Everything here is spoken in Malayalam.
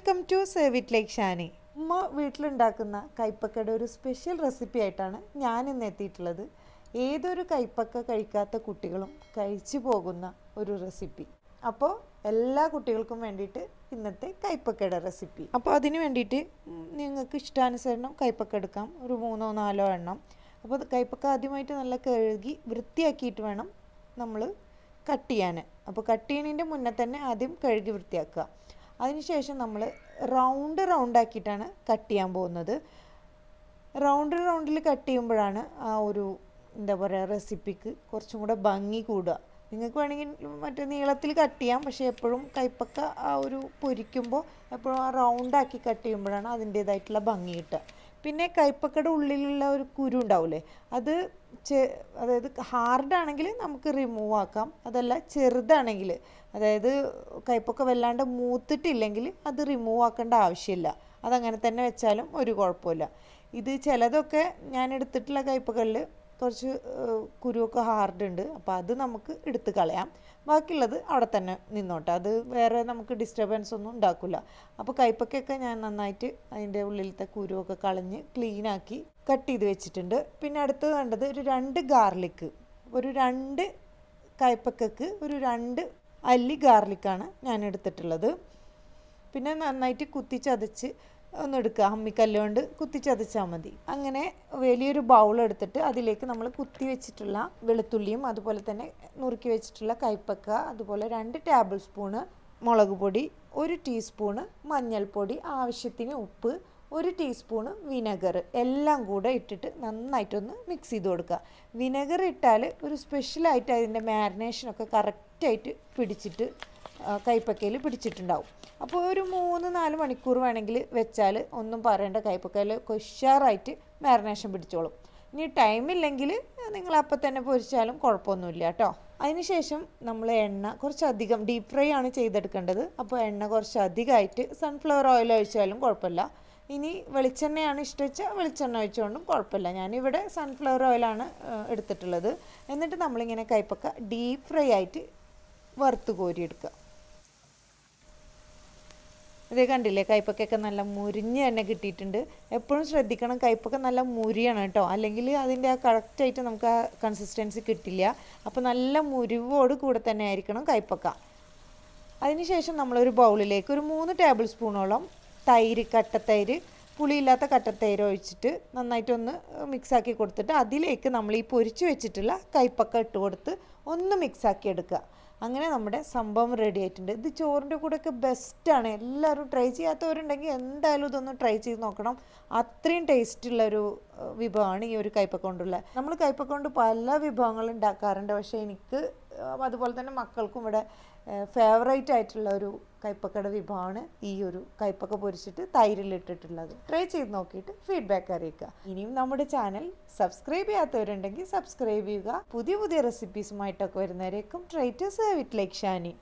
welcome to save it like Shani ഉമ്മ വീട്ടിലുണ്ടാക്കുന്ന കൈപ്പക്കയുടെ ഒരു സ്പെഷ്യൽ റെസിപ്പി ആയിട്ടാണ് ഞാൻ ഇന്ന് എത്തിയിട്ടുള്ളത് ഏതൊരു കൈപ്പക്ക കഴിക്കാത്ത കുട്ടികളും കഴിച്ചു പോകുന്ന ഒരു റെസിപ്പി അപ്പോൾ എല്ലാ കുട്ടികൾക്കും വേണ്ടിയിട്ട് ഇന്നത്തെ കൈപ്പക്കയുടെ റെസിപ്പി അപ്പോൾ അതിന് വേണ്ടിയിട്ട് നിങ്ങൾക്ക് ഇഷ്ടാനുസരണം കൈപ്പക്ക എടുക്കാം ഒരു മൂന്നോ നാലോ എണ്ണം അപ്പോൾ കൈപ്പക്ക ആദ്യമായിട്ട് നല്ല കഴുകി വൃത്തിയാക്കിയിട്ട് വേണം നമ്മൾ കട്ട് ചെയ്യാൻ അപ്പോൾ കട്ട് ചെയ്യുന്നതിൻ്റെ മുന്നേ തന്നെ ആദ്യം കഴുകി വൃത്തിയാക്കുക അതിനുശേഷം നമ്മൾ റൗണ്ട് റൗണ്ടാക്കിയിട്ടാണ് കട്ട് ചെയ്യാൻ പോകുന്നത് റൗണ്ട് റൗണ്ടിൽ കട്ട് ചെയ്യുമ്പോഴാണ് ആ ഒരു എന്താ പറയുക റെസിപ്പിക്ക് കുറച്ചും കൂടെ ഭംഗി കൂടുക നിങ്ങൾക്ക് വേണമെങ്കിൽ മറ്റേ നീളത്തിൽ കട്ട് ചെയ്യാം പക്ഷേ എപ്പോഴും കൈപ്പക്ക ആ ഒരു പൊരിക്കുമ്പോൾ എപ്പോഴും ആ റൗണ്ടാക്കി കട്ട് ചെയ്യുമ്പോഴാണ് അതിൻ്റേതായിട്ടുള്ള ഭംഗി കിട്ടുക പിന്നെ കൈപ്പക്കട ഉള്ളിലുള്ള ഒരു കുരു ഉണ്ടാവില്ലേ അത് അതായത് ഹാർഡ് ആണെങ്കിൽ നമുക്ക് റിമൂവ് ആക്കാം അതല്ല ചെറുതാണെങ്കിൽ അതായത് കയ്പൊക്കെ വല്ലാണ്ട് മൂത്തിട്ടില്ലെങ്കിൽ അത് റിമൂവ് ആക്കേണ്ട ആവശ്യമില്ല അതങ്ങനെ തന്നെ വെച്ചാലും ഒരു കുഴപ്പമില്ല ഇത് ചിലതൊക്കെ ഞാൻ എടുത്തിട്ടുള്ള കയ്പകളിൽ കുറച്ച് കുരുവൊക്കെ ഹാർഡ് ഉണ്ട് അപ്പോൾ അത് നമുക്ക് എടുത്ത് കളയാം ബാക്കിയുള്ളത് അവിടെ തന്നെ നിന്നോട്ടെ അത് വേറെ നമുക്ക് ഡിസ്റ്റർബൻസ് ഒന്നും ഉണ്ടാക്കില്ല അപ്പോൾ കൈപ്പക്കൊക്കെ ഞാൻ നന്നായിട്ട് അതിൻ്റെ ഉള്ളിലത്തെ കുരുവൊക്കെ കളഞ്ഞ് ക്ലീനാക്കി കട്ട് ചെയ്ത് വെച്ചിട്ടുണ്ട് പിന്നെ അടുത്തത് വേണ്ടത് ഒരു രണ്ട് ഗാർലിക്ക് ഒരു രണ്ട് കയ്പ്പക്കക്ക് ഒരു രണ്ട് അല്ലി ഗാർലിക്കാണ് ഞാൻ എടുത്തിട്ടുള്ളത് പിന്നെ നന്നായിട്ട് കുത്തിച്ചതച്ച് ഒന്ന് എടുക്കുക അമ്മിക്കല്ലുകൊണ്ട് കുത്തിച്ചതച്ചാൽ മതി അങ്ങനെ വലിയൊരു ബൗൾ എടുത്തിട്ട് അതിലേക്ക് നമ്മൾ കുത്തി വെച്ചിട്ടുള്ള വെളുത്തുള്ളിയും അതുപോലെ തന്നെ നുറുക്കി വെച്ചിട്ടുള്ള കൈപ്പക്ക അതുപോലെ രണ്ട് ടേബിൾ സ്പൂണ് മുളക് പൊടി ഒരു ടീസ്പൂണ് മഞ്ഞൾപ്പൊടി ആവശ്യത്തിന് ഉപ്പ് ഒരു ടീസ്പൂണ് വിനെഗർ എല്ലാം കൂടെ ഇട്ടിട്ട് നന്നായിട്ടൊന്ന് മിക്സ് ചെയ്ത് കൊടുക്കുക വിനെഗർ ഇട്ടാൽ ഒരു സ്പെഷ്യലായിട്ട് അതിൻ്റെ മാരിനേഷനൊക്കെ കറക്റ്റായിട്ട് പിടിച്ചിട്ട് കൈപ്പക്കയിൽ പിടിച്ചിട്ടുണ്ടാവും അപ്പോൾ ഒരു മൂന്ന് നാല് മണിക്കൂർ വേണമെങ്കിൽ വെച്ചാൽ ഒന്നും പറയേണ്ട കൈപ്പക്കയിൽ ഉഷാറായിട്ട് മാരിനേഷൻ പിടിച്ചോളും ഇനി ടൈമില്ലെങ്കിൽ നിങ്ങൾ അപ്പം തന്നെ പൊരിച്ചാലും കുഴപ്പമൊന്നുമില്ല കേട്ടോ അതിനുശേഷം നമ്മൾ എണ്ണ കുറച്ചധികം ഡീപ്പ് ഫ്രൈ ആണ് ചെയ്തെടുക്കേണ്ടത് അപ്പോൾ എണ്ണ കുറച്ചധികമായിട്ട് സൺഫ്ലവർ ഓയിൽ ഒഴിച്ചാലും കുഴപ്പമില്ല ഇനി വെളിച്ചെണ്ണയാണ് ഇഷ്ടവെച്ചാൽ വെളിച്ചെണ്ണ ഒഴിച്ചുകൊണ്ടും കുഴപ്പമില്ല ഞാനിവിടെ സൺഫ്ലവർ ഓയിലാണ് എടുത്തിട്ടുള്ളത് എന്നിട്ട് നമ്മളിങ്ങനെ കൈപ്പക്ക ഡീപ്പ് ഫ്രൈ ആയിട്ട് വറുത്ത് കോരിയെടുക്കുക ഇത് കണ്ടില്ലേ കയ്പക്കൊക്കെ നല്ല മുരിഞ്ഞ് തന്നെ കിട്ടിയിട്ടുണ്ട് എപ്പോഴും ശ്രദ്ധിക്കണം കയ്പൊക്കെ നല്ല മുരിയണം കേട്ടോ അല്ലെങ്കിൽ അതിൻ്റെ ആ കറക്റ്റായിട്ട് നമുക്ക് ആ കൺസിസ്റ്റൻസി കിട്ടില്ല അപ്പോൾ നല്ല മുരിവോട് കൂടെ തന്നെ ആയിരിക്കണം കയ്പ്പക്ക അതിനുശേഷം നമ്മളൊരു ബൗളിലേക്ക് ഒരു മൂന്ന് ടേബിൾ സ്പൂണോളം തൈര് കട്ടത്തൈര് പുളിയില്ലാത്ത കട്ടർ തേര ഒഴിച്ചിട്ട് നന്നായിട്ടൊന്ന് മിക്സാക്കി കൊടുത്തിട്ട് അതിലേക്ക് നമ്മൾ ഈ പൊരിച്ചു വെച്ചിട്ടുള്ള കൈപ്പക്ക ഇട്ട് കൊടുത്ത് ഒന്ന് മിക്സാക്കി എടുക്കുക അങ്ങനെ നമ്മുടെ സംഭവം റെഡി ആയിട്ടുണ്ട് ഇത് ചോറിൻ്റെ കൂടെയൊക്കെ ബെസ്റ്റാണ് എല്ലാവരും ട്രൈ ചെയ്യാത്തവരുണ്ടെങ്കിൽ എന്തായാലും ഇതൊന്ന് ട്രൈ ചെയ്ത് നോക്കണം അത്രയും ടേസ്റ്റുള്ളൊരു വിഭവമാണ് ഈ ഒരു കൈപ്പക്ക കൊണ്ടുള്ള നമ്മൾ കൈപ്പക്ക കൊണ്ട് പല വിഭവങ്ങളും ഉണ്ടാക്കാറുണ്ട് പക്ഷേ എനിക്ക് അതുപോലെ തന്നെ മക്കൾക്കും ഇവിടെ ഫേവറേറ്റ് ആയിട്ടുള്ള ഒരു കയ്പ്പക്കയുടെ വിഭവമാണ് ഈ ഒരു കയ്പ്പക്ക പൊരിച്ചിട്ട് തൈരിലിട്ടിട്ടുള്ളത് ട്രൈ ചെയ്ത് നോക്കിയിട്ട് ഫീഡ്ബാക്ക് അറിയിക്കുക ഇനിയും നമ്മുടെ ചാനൽ സബ്സ്ക്രൈബ് ചെയ്യാത്തവരുണ്ടെങ്കിൽ സബ്സ്ക്രൈബ് ചെയ്യുക പുതിയ പുതിയ റെസിപ്പീസുമായിട്ടൊക്കെ വരുന്നവരേക്കും try to save it like Shani